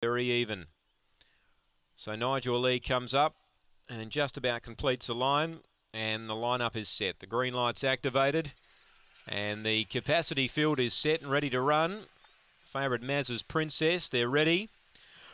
Very even. So Nigel Lee comes up and just about completes the line and the lineup is set. The green light's activated and the capacity field is set and ready to run. Favourite Maz's Princess, they're ready.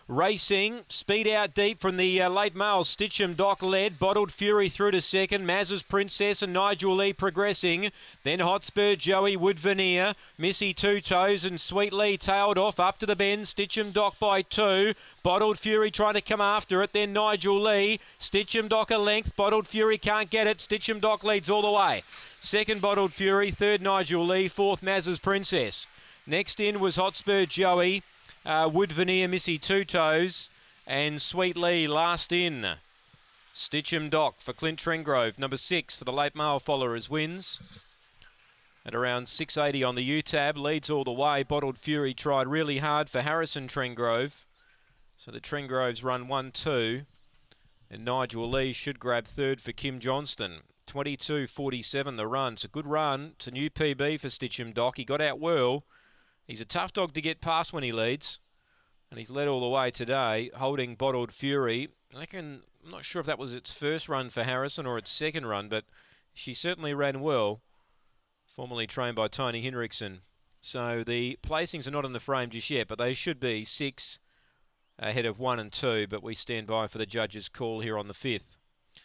Racing, speed out deep from the uh, late male Stitchem Dock led. Bottled Fury through to second. Maz's Princess and Nigel Lee progressing. Then Hotspur Joey Wood Veneer. Missy Two Toes and Sweet Lee tailed off up to the bend. Stitchem Dock by two. Bottled Fury trying to come after it. Then Nigel Lee. Stitchem Dock a length. Bottled Fury can't get it. Stitchem Dock leads all the way. Second Bottled Fury. Third Nigel Lee. Fourth Maz's Princess. Next in was Hotspur Joey. Uh, Wood Veneer, Missy Two Toes, and Sweet Lee last in. Stitchem Dock for Clint Trengrove, number six for the late mile followers wins. At around 680 on the U-tab, leads all the way. Bottled Fury tried really hard for Harrison Trengrove. So the Trengroves run 1-2. And Nigel Lee should grab third for Kim Johnston. 22.47 the run. It's a good run. It's a new PB for Stitchem Dock. He got out well. He's a tough dog to get past when he leads. And he's led all the way today, holding Bottled Fury. I reckon, I'm not sure if that was its first run for Harrison or its second run, but she certainly ran well. Formerly trained by Tony Hendrickson, So the placings are not in the frame just yet, but they should be six ahead of one and two. But we stand by for the judges' call here on the fifth. It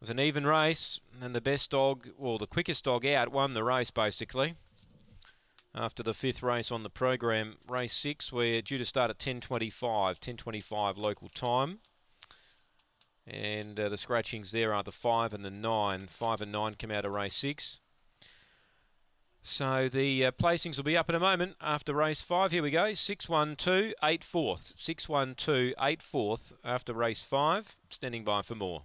was an even race, and the best dog, or well, the quickest dog out, won the race basically after the fifth race on the program, race six. We're due to start at 10.25, 10.25 local time. And uh, the scratchings there are the five and the nine. Five and nine come out of race six. So the uh, placings will be up in a moment after race five. Here we go. six one two eight fourth, six one two eight fourth. after race five. Standing by for more.